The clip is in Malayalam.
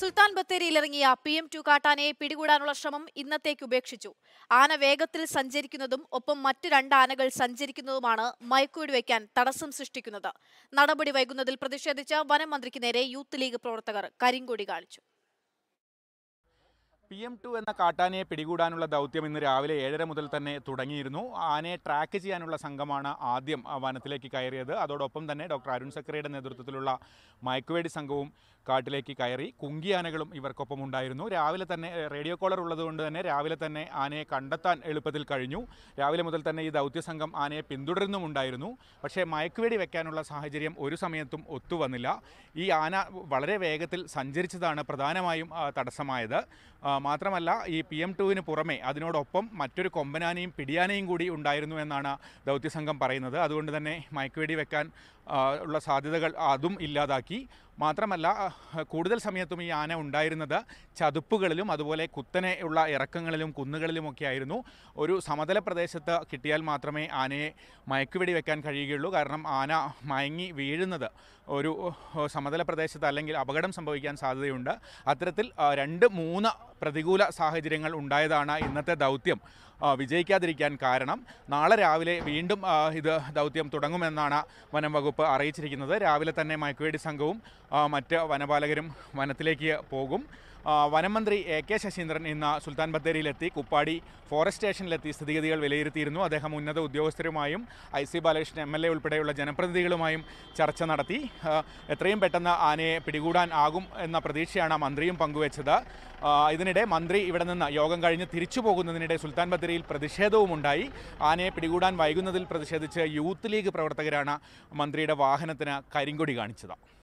സുൽത്താൻ ബത്തേരിയിൽ ഇറങ്ങിയ പി എം ടു കാട്ടാനയെ പിടികൂടാനുള്ള ശ്രമം ഇന്നത്തേക്ക് ഉപേക്ഷിച്ചു ആന വേഗത്തിൽ സഞ്ചരിക്കുന്നതും ഒപ്പം മറ്റു രണ്ട് ആനകൾ സഞ്ചരിക്കുന്നതുമാണ് മയക്കുവെടി വയ്ക്കാൻ തടസ്സം സൃഷ്ടിക്കുന്നത് നടപടി വൈകുന്നതിൽ പ്രതിഷേധിച്ച വനം നേരെ യൂത്ത് ലീഗ് പ്രവർത്തകർ കരിങ്കൊടി കാണിച്ചു പി എം ടു എന്ന കാട്ടാനയെ പിടികൂടാനുള്ള ദൗത്യം ഇന്ന് രാവിലെ ഏഴര മുതൽ തന്നെ തുടങ്ങിയിരുന്നു ആനയെ ട്രാക്ക് ചെയ്യാനുള്ള സംഘമാണ് ആദ്യം വനത്തിലേക്ക് കയറിയത് അതോടൊപ്പം തന്നെ ഡോക്ടർ അരുൺ സക്രിയുടെ നേതൃത്വത്തിലുള്ള മയക്കുവേടി സംഘവും കാട്ടിലേക്ക് കയറി കുങ്കിയാനകളും ഇവർക്കൊപ്പം ഉണ്ടായിരുന്നു രാവിലെ തന്നെ റേഡിയോ കോളർ ഉള്ളതുകൊണ്ട് തന്നെ രാവിലെ തന്നെ ആനയെ കണ്ടെത്താൻ എളുപ്പത്തിൽ കഴിഞ്ഞു രാവിലെ മുതൽ തന്നെ ഈ ദൗത്യസംഘം ആനയെ പിന്തുടരുന്നുമുണ്ടായിരുന്നു പക്ഷേ മയക്കുവേടി വെക്കാനുള്ള സാഹചര്യം ഒരു സമയത്തും ഒത്തുവന്നില്ല ഈ ആന വളരെ വേഗത്തിൽ സഞ്ചരിച്ചതാണ് പ്രധാനമായും തടസ്സമായത് മാത്രമല്ല ഈ പി എം ടുവിന് പുറമെ അതിനോടൊപ്പം മറ്റൊരു കൊമ്പനാനയും പിടിയാനയും കൂടി ഉണ്ടായിരുന്നു എന്നാണ് ദൗത്യസംഘം പറയുന്നത് അതുകൊണ്ട് തന്നെ മയക്കുവേടി വെക്കാൻ ഉള്ള സാധ്യതകൾ അതും ഇല്ലാതാക്കി മാത്രമല്ല കൂടുതൽ സമയത്തും ഈ ആന ഉണ്ടായിരുന്നത് ചതുപ്പുകളിലും അതുപോലെ കുത്തനെയുള്ള ഉള്ള ഇറക്കങ്ങളിലും കുന്നുകളിലുമൊക്കെ ആയിരുന്നു ഒരു സമതല പ്രദേശത്ത് കിട്ടിയാൽ മാത്രമേ ആനയെ മയക്കുപിടി വെക്കാൻ കഴിയുകയുള്ളൂ കാരണം ആന മയങ്ങി വീഴുന്നത് ഒരു സമതല പ്രദേശത്ത് അല്ലെങ്കിൽ അപകടം സംഭവിക്കാൻ സാധ്യതയുണ്ട് അത്തരത്തിൽ രണ്ട് മൂന്ന് പ്രതികൂല സാഹചര്യങ്ങൾ ഉണ്ടായതാണ് ഇന്നത്തെ ദൗത്യം വിജയിക്കാതിരിക്കാൻ കാരണം നാളെ രാവിലെ വീണ്ടും ഇത് ദൗത്യം തുടങ്ങുമെന്നാണ് വനം വകുപ്പ് അറിയിച്ചിരിക്കുന്നത് രാവിലെ തന്നെ മയക്കുവേടി സംഘവും മറ്റ് വനപാലകരും വനത്തിലേക്ക് പോകും വനമന്ത്രി എ കെ ശശീന്ദ്രൻ ഇന്ന് സുൽത്താൻ ബത്തേരിയിലെത്തി കുപ്പാടി ഫോറസ്റ്റ് സ്റ്റേഷനിലെത്തി സ്ഥിതിഗതികൾ വിലയിരുത്തിയിരുന്നു അദ്ദേഹം ഉന്നത ഉദ്യോഗസ്ഥരുമായും I C Balakrishnan M L A ഉൾപ്പെടെയുള്ള ജനപ്രതിനിധികളുമായും ചർച്ച നടത്തി എത്രയും പെട്ടെന്ന് ആനയെ പിടികൂടാൻ ആകും എന്ന പ്രതീക്ഷയാണ് മന്ത്രിയും പങ്കുവച്ചത് ഇതിനിടെ മന്ത്രി ഇവിടെ നിന്ന് യോഗം കഴിഞ്ഞ് തിരിച്ചു പോകുന്നതിനിടെ സുൽത്താൻ ബത്തേരിയിൽ പ്രതിഷേധവുമുണ്ടായി ആനയെ പിടികൂടാൻ വൈകുന്നതിൽ പ്രതിഷേധിച്ച് യൂത്ത് ലീഗ് പ്രവർത്തകരാണ് മന്ത്രിയുടെ വാഹനത്തിന് കരിങ്കൊടി കാണിച്ചത്